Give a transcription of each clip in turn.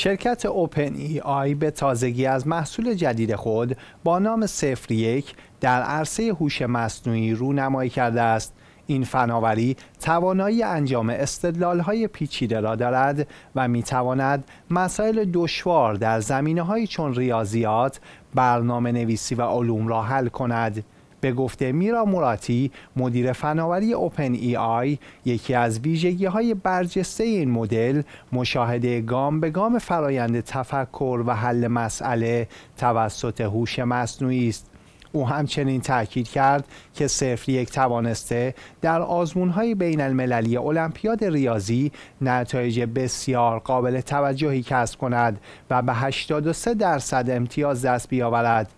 شرکت اوپن ای آی به تازگی از محصول جدید خود با نام صفر یک در عرصه هوش مصنوعی رو نمایی کرده است. این فناوری توانایی انجام های پیچیده را دارد و می مسائل دشوار در زمینه های چون ریاضیات، برنامه نویسی و علوم را حل کند. به گفته میرا مراتی مدیر فناوری اوپن ای آی یکی از ویژگی های برجسته این مدل مشاهده گام به گام فرایند تفکر و حل مسئله توسط هوش مصنوعی است او همچنین تاکید کرد که صفر یک توانسته در آزمونهای بین المللی المپیاد ریاضی نتایج بسیار قابل توجهی کسب کند و به 83 درصد امتیاز دست بیاورد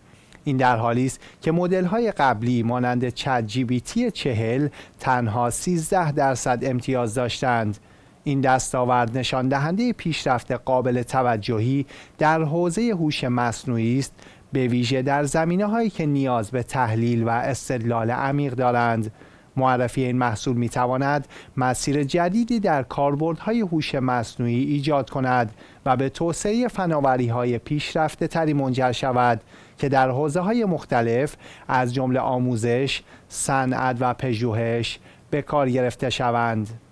این در حالی است که مدل های قبلی مانند چت جی بی تی چهل تنها 13 درصد امتیاز داشتند این دستاورد نشان دهنده پیشرفت قابل توجهی در حوزه هوش مصنوعی است به ویژه در زمینه هایی که نیاز به تحلیل و استدلال عمیق دارند معرفی این محصول می تواند مسیر جدیدی در کاربردهای هوش مصنوعی ایجاد کند و به توسعه فناوری های پیشرفته تری منجر شود که در حوزه های مختلف از جمله آموزش، صنعت و پژوهش به کار گرفته شوند.